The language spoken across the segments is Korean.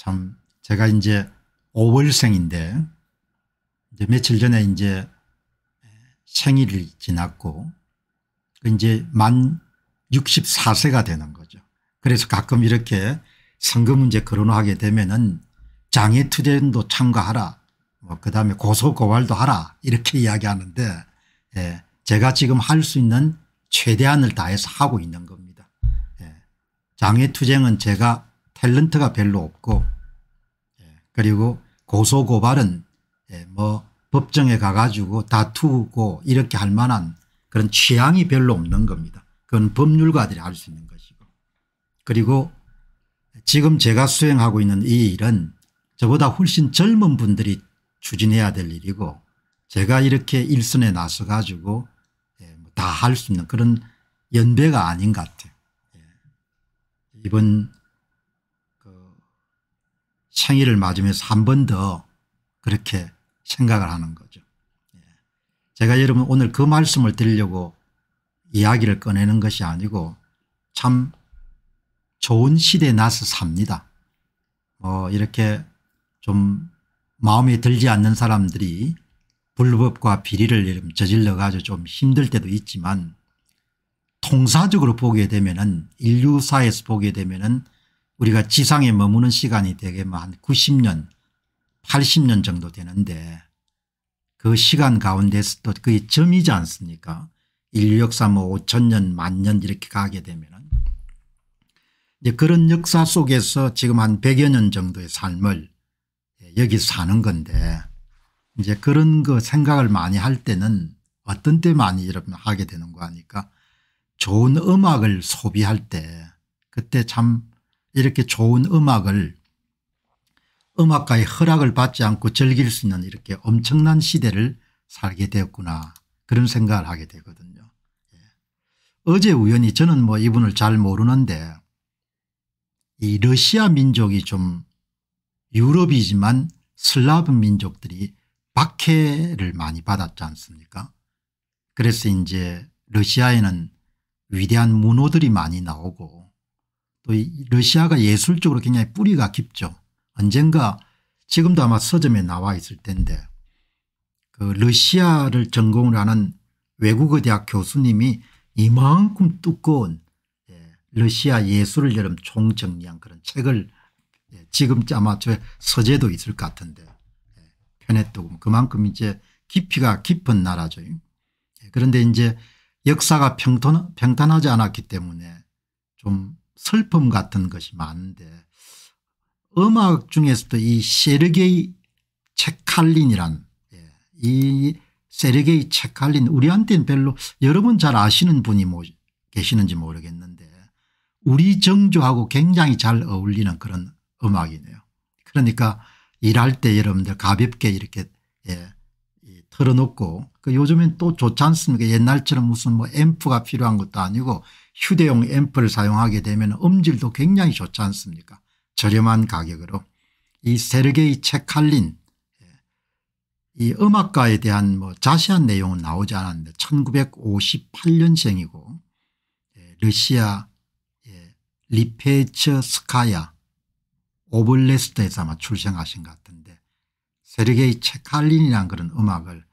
참 제가 이제 5월생인데 이제 며칠 전에 이제 생일이 지났고 그 이제 만 64세가 되는 거죠. 그래서 가끔 이렇게 선거 문제 거론하게 되면은 장애투쟁도 참가하라 뭐 그다음에 고소고발도 하라 이렇게 이야기하는데 예 제가 지금 할 수 있는 최대한을 다해서 하고 있는 겁니다. 예 장애투쟁은 제가 탤런트가 별로 없고 그리고 고소고발은 예, 뭐 법정에 가가지고 다투고 이렇게 할 만한 그런 취향이 별로 없는 겁니다. 그건 법률가들이 알 수 있는 것이고 그리고 지금 제가 수행하고 있는 이 일은 저보다 훨씬 젊은 분들이 추진해야 될 일이고 제가 이렇게 일선에 나서 가지고 예, 뭐 다할 수 있는 그런 연배가 아닌 것 같아요. 예. 이번 생일을 맞으면서 한 번 더 그렇게 생각을 하는 거죠. 예. 제가 여러분 오늘 그 말씀을 드리려고 이야기를 꺼내는 것이 아니고 참 좋은 시대에 나서 삽니다. 뭐 이렇게 좀 마음에 들지 않는 사람들이 불법과 비리를 저질러 가지고 좀 힘들 때도 있지만 통사적으로 보게 되면은 인류사에서 보게 되면은 우리가 지상에 머무는 시간이 되게만 한 90년 80년 정도 되는데 그 시간 가운데서도 그게 점이지 않습니까 인류 역사 뭐 5천년 만 년 이렇게 가게 되면 은 이제 그런 역사 속에서 지금 한 100여 년 정도의 삶을 여기 사는 건데 이제 그런 거 생각을 많이 할 때는 어떤 때 많이 여러분 하게 되는 거 아니까 좋은 음악을 소비할 때 그때 참 이렇게 좋은 음악을 음악가의 허락을 받지 않고 즐길 수 있는 이렇게 엄청난 시대를 살게 되었구나 그런 생각을 하게 되거든요. 예. 어제 우연히 저는 뭐 이분을 잘 모르는데 이 러시아 민족이 좀 유럽이지만 슬라브 민족들이 박해를 많이 받았지 않습니까 그래서 이제 러시아에는 위대한 문호들이 많이 나오고 또 러시아가 예술적으로 굉장히 뿌리가 깊죠. 언젠가 지금도 아마 서점에 나와 있을 텐데 그 러시아를 전공을 하는 외국어 대학 교수님이 이만큼 두꺼운 예, 러시아 예술을 여름 총정리한 그런 책을 예, 지금 아마 저 서재도 있을 것 같은데 예, 편했더군 그만큼 이제 깊이가 깊은 나라죠. 그런데 이제 역사가 평탄, 평탄하지 않았기 때문에 좀 슬픔 같은 것이 많은데 음악 중에서도 이 세르게이 체칼린이란 예. 이 세르게이 체칼린 우리한테는 별로 여러분 잘 아시는 분이 뭐 계시는지 모르겠는데 우리 정조하고 굉장히 잘 어울리는 그런 음악이네요. 그러니까 일할 때 여러분들 가볍게 이렇게 예, 틀어놓고그 요즘엔 또 좋지 않습니까 옛날처럼 무슨 뭐 앰프가 필요한 것도 아니고 휴대용 앰프를 사용하게 되면 음질도 굉장히 좋지 않습니까 저렴한 가격으로 이 세르게이 체칼린 예, 이 음악가에 대한 뭐 자세한 내용은 나오지 않았는데 1958년생이고 예, 러시아 예, 리페츠 스카야 오블레스트에서 아마 출생하신 것 같은데 세르게이 체칼린이라는 그런 음악을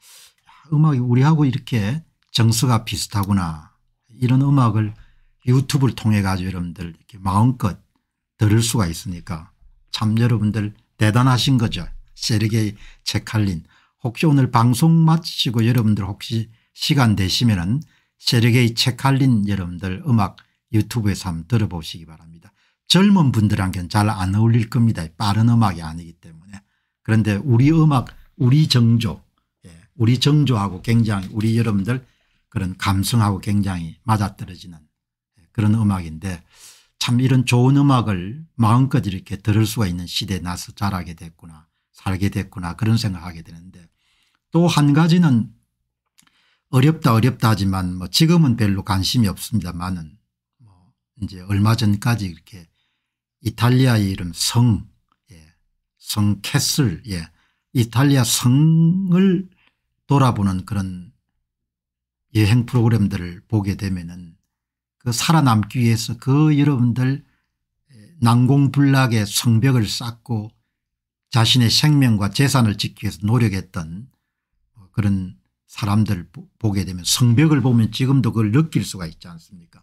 음악이 우리하고 이렇게 정서가 비슷하구나 이런 음악을 유튜브를 통해 가지고 여러분들 이렇게 마음껏 들을 수가 있으니까 참 여러분들 대단하신 거죠. 세르게이 체칼린 혹시 오늘 방송 마치시고 여러분들 혹시 시간 되시면은 세르게이 체칼린 여러분들 음악 유튜브에서 한번 들어보시기 바랍니다. 젊은 분들한테는 잘 안 어울릴 겁니다. 빠른 음악이 아니기 때문에. 그런데 우리 음악 우리 정조 예, 우리 정조하고 굉장히 우리 여러분들 그런 감성하고 굉장히 맞아떨어지는 그런 음악인데 참 이런 좋은 음악을 마음껏 이렇게 들을 수가 있는 시대에 나서 자라게 됐구나 살게 됐구나 그런 생각하게 되는데 또 한 가지는 어렵다 어렵다 하지만 뭐 지금은 별로 관심이 없습니다만은 뭐 이제 얼마 전까지 이렇게 이탈리아의 이름 성, 예, 성 캐슬, 예, 이탈리아 성을 돌아보는 그런 여행 프로그램들을 보게 되면은 그 살아남기 위해서 그 여러분들 난공불락의 성벽을 쌓고 자신의 생명과 재산을 지키기 위해서 노력했던 그런 사람들 보게 되면 성벽을 보면 지금도 그걸 느낄 수가 있지 않습니까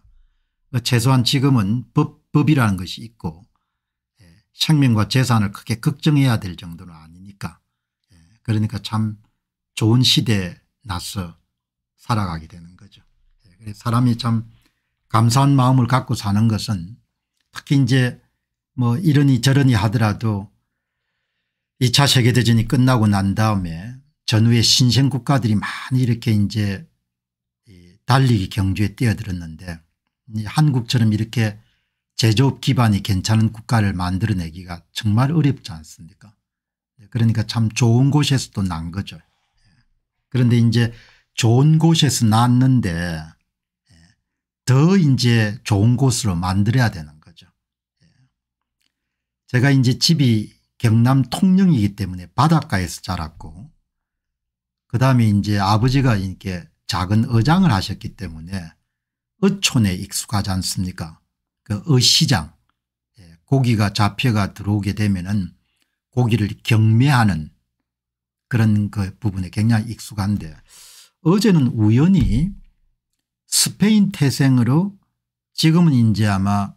그 최소한 지금은 법, 법이라는 것이 있고 예, 생명과 재산을 크게 걱정해야 될 정도는 아니니까 예, 그러니까 참 좋은 시대에 나서 살아가게 되는 거죠. 예, 사람이 참 감사한 마음을 갖고 사는 것은 특히 이제 뭐 이러니 저러니 하더라도 2차 세계대전이 끝나고 난 다음에 전후에 신생 국가들이 많이 이렇게 이제 달리기 경주에 뛰어들었는데 한국처럼 이렇게 제조업 기반이 괜찮은 국가를 만들어내기가 정말 어렵지 않습니까 네, 그러니까 참 좋은 곳에서 도난 거죠. 네, 그런데 이제 좋은 곳에서 났는데 더 이제 좋은 곳으로 만들어야 되는 거죠. 예. 제가 이제 집이 경남 통영이기 때문에 바닷가에서 자랐고 그 다음에 이제 아버지가 이렇게 작은 어장을 하셨기 때문에 어촌에 익숙하지 않습니까 그 어시장 예, 고기가 잡혀가 들어오게 되면은 고기를 경매하는 그런 그 부분에 굉장히 익숙한데 어제는 우연히 스페인 태생으로 지금은 이제 아마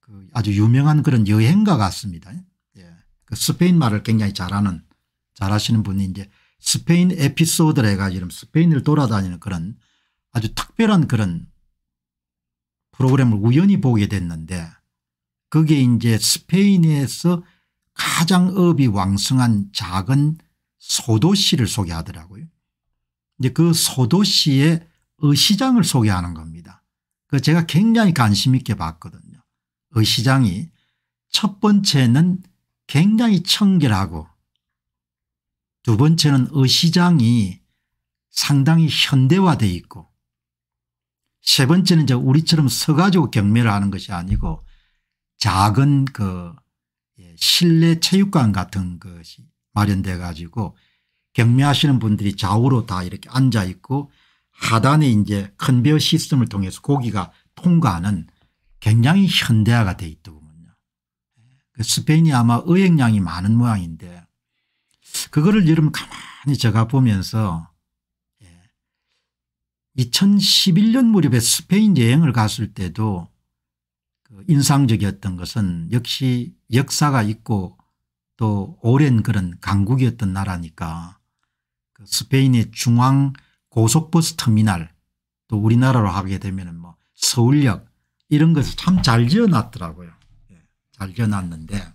그 아주 유명한 그런 여행가 같습니다. 예. 그 스페인 말을 굉장히 잘하는 잘하시는 분이 이제 스페인 에피소드라 해가지고 스페인을 돌아다니는 그런 아주 특별한 그런 프로그램을 우연히 보게 됐는데 그게 이제 스페인에서 가장 업이 왕성한 작은 소도시를 소개하더라고요. 이제 그 소도시에 의시장을 소개하는 겁니다. 그 제가 굉장히 관심 있게 봤거든요. 의시장이 첫 번째는 굉장히 청결하고 두 번째는 의시장이 상당히 현대화돼 있고 세 번째는 이제 우리처럼 서가지고 경매를 하는 것이 아니고 작은 그 예, 실내 체육관 같은 것이 마련돼 가지고 경매하시는 분들이 좌우로 다 이렇게 앉아 있고 하단에 이제 컨베어 시스템을 통해서 고기가 통과하는 굉장히 현대화가 돼 있더군요. 그 스페인이 아마 의행량이 많은 모양인데 그거를 여러분 가만히 제가 보면서 2011년 예, 무렵에 스페인 여행을 갔을 때도 그 인상적이었던 것은 역시 역사가 있고 또 오랜 그런 강국이었던 나라니까 그 스페인의 중앙 고속버스 터미널 또 우리나라로 하게 되면 뭐 서울역 이런 것을 참 잘 지어놨더라고요. 예, 잘 지어놨는데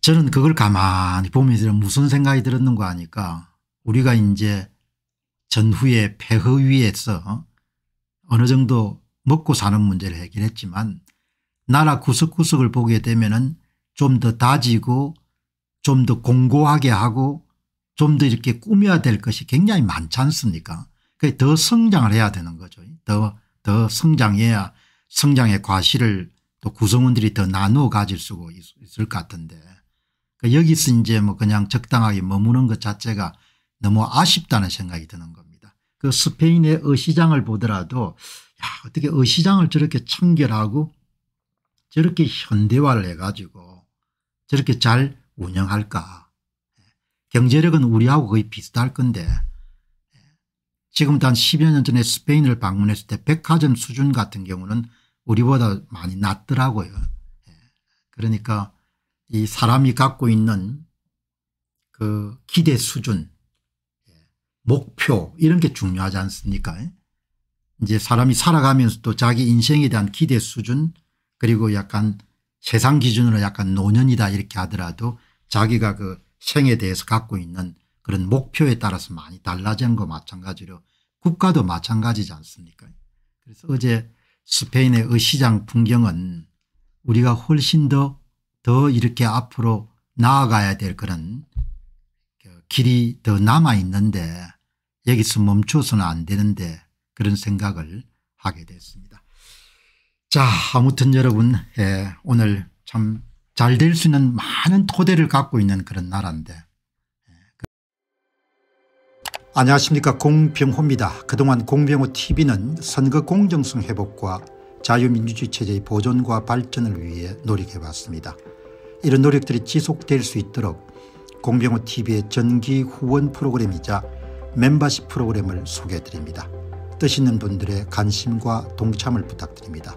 저는 그걸 가만히 보면서 무슨 생각이 들었는가 하니까 우리가 이제 전후에 폐허 위에서 어느 정도 먹고 사는 문제를 해결했지만 나라 구석구석을 보게 되면 은좀 더 다지고 좀 더 공고하게 하고 좀더 이렇게 꾸며야 될 것이 굉장히 많지 않습니까 더 성장을 해야 되는 거죠. 더, 더 성장해야 성장의 과실을 또 구성원들이 더 나누어 가질 수 있을 것 같은데 그 여기서 이제 뭐 그냥 적당하게 머무는 것 자체가 너무 아쉽다는 생각이 드는 겁니다. 그 스페인의 어시장을 보더라도 야 어떻게 어시장을 저렇게 청결하고 저렇게 현대화를 해가지고 저렇게 잘 운영할까 경제력은 우리하고 거의 비슷할 건데 지금도 한 10여 년 전에 스페인을 방문했을 때 백화점 수준 같은 경우는 우리보다 많이 낮더라고요. 예. 그러니까 이 사람이 갖고 있는 그 기대 수준 예. 목표 이런 게 중요하지 않습니까 예. 이제 사람이 살아가면서 또 자기 인생에 대한 기대 수준 그리고 약간 세상 기준으로 약간 노년이다 이렇게 하더라도 자기가 그 생에 대해서 갖고 있는 그런 목표에 따라서 많이 달라진 거 마찬가지로 국가도 마찬가지지 않습니까 그래서 어제 스페인의 시장 풍경은 우리가 훨씬 더, 더 이렇게 앞으로 나아가야 될 그런 그 길이 더 남아있는데 여기서 멈춰서는 안 되는데 그런 생각을 하게 됐습니다. 자 아무튼 여러분 예, 오늘 참 잘될수 있는 많은 토대를 갖고 있는 그런 나라인데 안녕하십니까 공병호입니다. 그동안 공병호 tv는 선거 공정성 회복과 자유민주주의 체제의 보존과 발전을 위해 노력해왔습니다. 이런 노력들이 지속될 수 있도록 공병호 tv의 전기 후원 프로그램이자 멤버십 프로그램을 소개해드립니다. 뜻 있는 분들의 관심과 동참을 부탁드립니다.